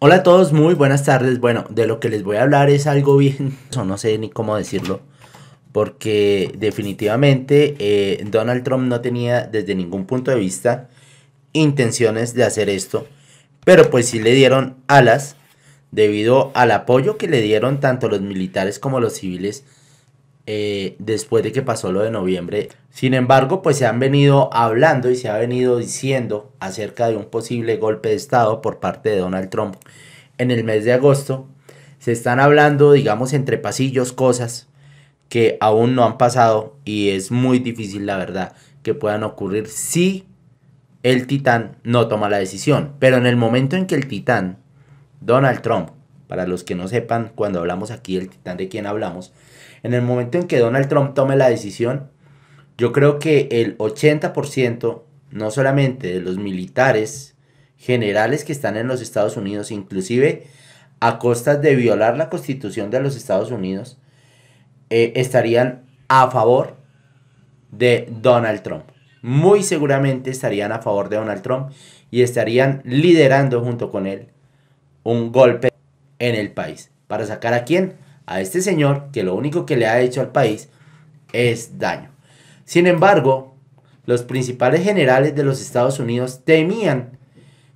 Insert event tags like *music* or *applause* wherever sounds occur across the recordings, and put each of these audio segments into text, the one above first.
Hola a todos, muy buenas tardes. Bueno, de lo que les voy a hablar es algo bien, *laughs* o no sé ni cómo decirlo, porque definitivamente eh, Donald Trump no tenía desde ningún punto de vista intenciones de hacer esto, pero pues sí le dieron alas debido al apoyo que le dieron tanto los militares como los civiles eh, después de que pasó lo de noviembre. Sin embargo, pues se han venido hablando y se ha venido diciendo acerca de un posible golpe de Estado por parte de Donald Trump en el mes de agosto. Se están hablando, digamos, entre pasillos cosas que aún no han pasado y es muy difícil, la verdad, que puedan ocurrir si el titán no toma la decisión. Pero en el momento en que el titán, Donald Trump, para los que no sepan, cuando hablamos aquí el titán de quién hablamos, en el momento en que Donald Trump tome la decisión, yo creo que el 80%, no solamente de los militares generales que están en los Estados Unidos, inclusive a costas de violar la constitución de los Estados Unidos, eh, estarían a favor de Donald Trump. Muy seguramente estarían a favor de Donald Trump y estarían liderando junto con él un golpe en el país. ¿Para sacar a quién? A este señor que lo único que le ha hecho al país es daño. Sin embargo, los principales generales de los Estados Unidos temían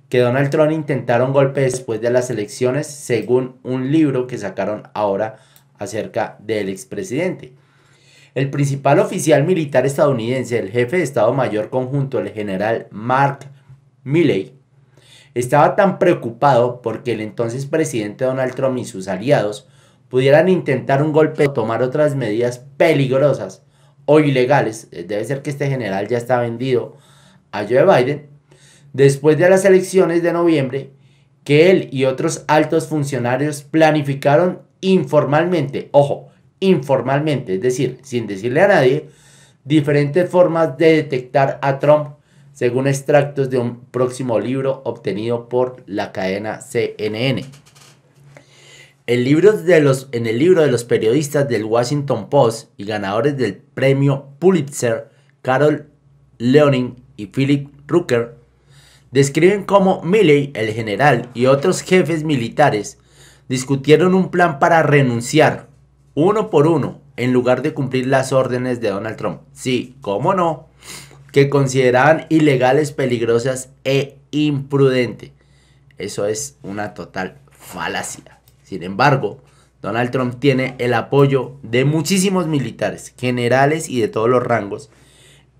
que Donald Trump intentara un golpe después de las elecciones, según un libro que sacaron ahora acerca del expresidente. El principal oficial militar estadounidense, el jefe de Estado Mayor Conjunto, el general Mark Milley, estaba tan preocupado porque el entonces presidente Donald Trump y sus aliados pudieran intentar un golpe o tomar otras medidas peligrosas o ilegales, eh, debe ser que este general ya está vendido a Joe Biden, después de las elecciones de noviembre, que él y otros altos funcionarios planificaron informalmente, ojo, informalmente, es decir, sin decirle a nadie, diferentes formas de detectar a Trump según extractos de un próximo libro obtenido por la cadena CNN. de los, en el libro de los periodistas del Washington Post y ganadores del premio Pulitzer, Carol Leoning y Philip Rucker, describen cómo Milley, el general y otros jefes militares discutieron un plan para renunciar, uno por uno, en lugar de cumplir las órdenes de Donald Trump. Sí, cómo no que consideraban ilegales, peligrosas e imprudentes. Eso es una total falacia. Sin embargo, Donald Trump tiene el apoyo de muchísimos militares, generales y de todos los rangos.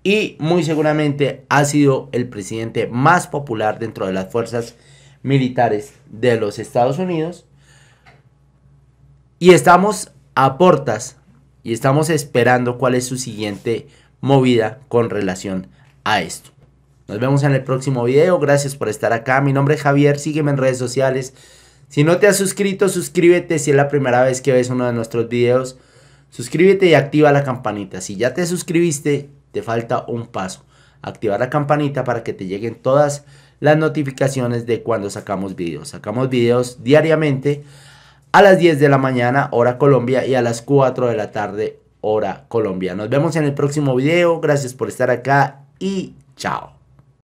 Y muy seguramente ha sido el presidente más popular dentro de las fuerzas militares de los Estados Unidos. Y estamos a portas y estamos esperando cuál es su siguiente movida con relación a esto. Nos vemos en el próximo video. Gracias por estar acá. Mi nombre es Javier. Sígueme en redes sociales. Si no te has suscrito, suscríbete. Si es la primera vez que ves uno de nuestros videos, suscríbete y activa la campanita. Si ya te suscribiste, te falta un paso. Activar la campanita para que te lleguen todas las notificaciones de cuando sacamos videos. Sacamos videos diariamente a las 10 de la mañana, hora Colombia, y a las 4 de la tarde, hora Colombia. Nos vemos en el próximo video. Gracias por estar acá y chao.